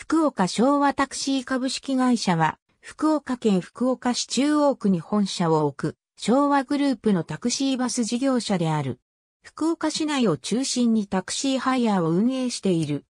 福岡昭和タクシー株式会社は、福岡県福岡市中央区に本社を置く、昭和グループのタクシーバス事業者である。福岡市内を中心にタクシーハイヤーを運営している。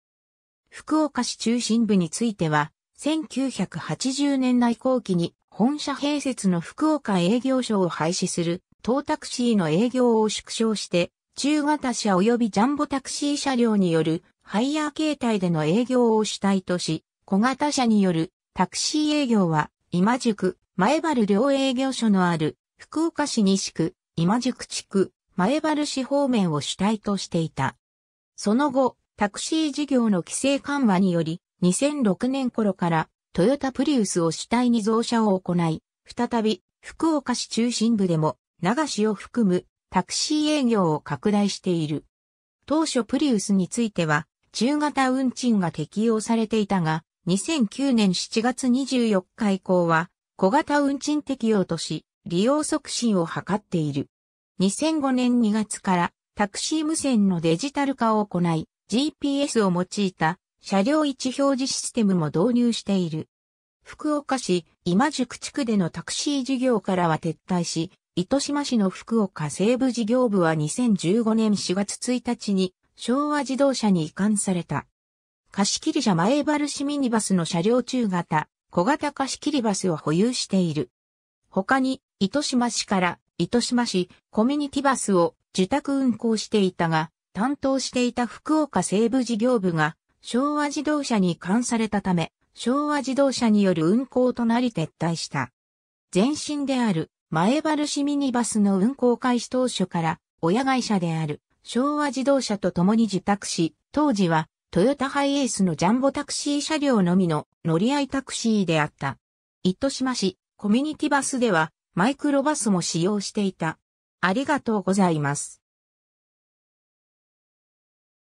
福岡市中心部については、1980年代後期に本社併設の福岡営業所を廃止する、東タクシーの営業を縮小して、中型車及びジャンボタクシー車両によるハイヤー形態での営業を主体とし、小型車によるタクシー営業は、今宿、前原両営業所のある、福岡市西区、今宿地区、前原市方面を主体としていた。その後、タクシー事業の規制緩和により、2006年頃からトヨタプリウスを主体に増車を行い、再び福岡市中心部でも流しを含むタクシー営業を拡大している。当初プリウスについては中型運賃が適用されていたが、2009年7月24日以降は、小型運賃適用とし、利用促進を図っている。2005年2月からタクシー無線のデジタル化を行い、GPS を用いた車両位置表示システムも導入している。福岡市今宿地区でのタクシー事業からは撤退し、糸島市の福岡西部事業部は2015年4月1日に昭和自動車に移管された。貸切車前原市ミニバスの車両中型、小型貸切バスを保有している。他に、糸島市から糸島市コミュニティバスを受託運行していたが、担当していた福岡西部事業部が昭和自動車に移管されたため、昭和自動車による運行となり撤退した。前身である前原市ミニバスの運行開始当初から親会社である昭和自動車と共に自宅し、当時はトヨタハイエースのジャンボタクシー車両のみの乗り合いタクシーであった。糸島市コミュニティバスではマイクロバスも使用していた。ありがとうございます。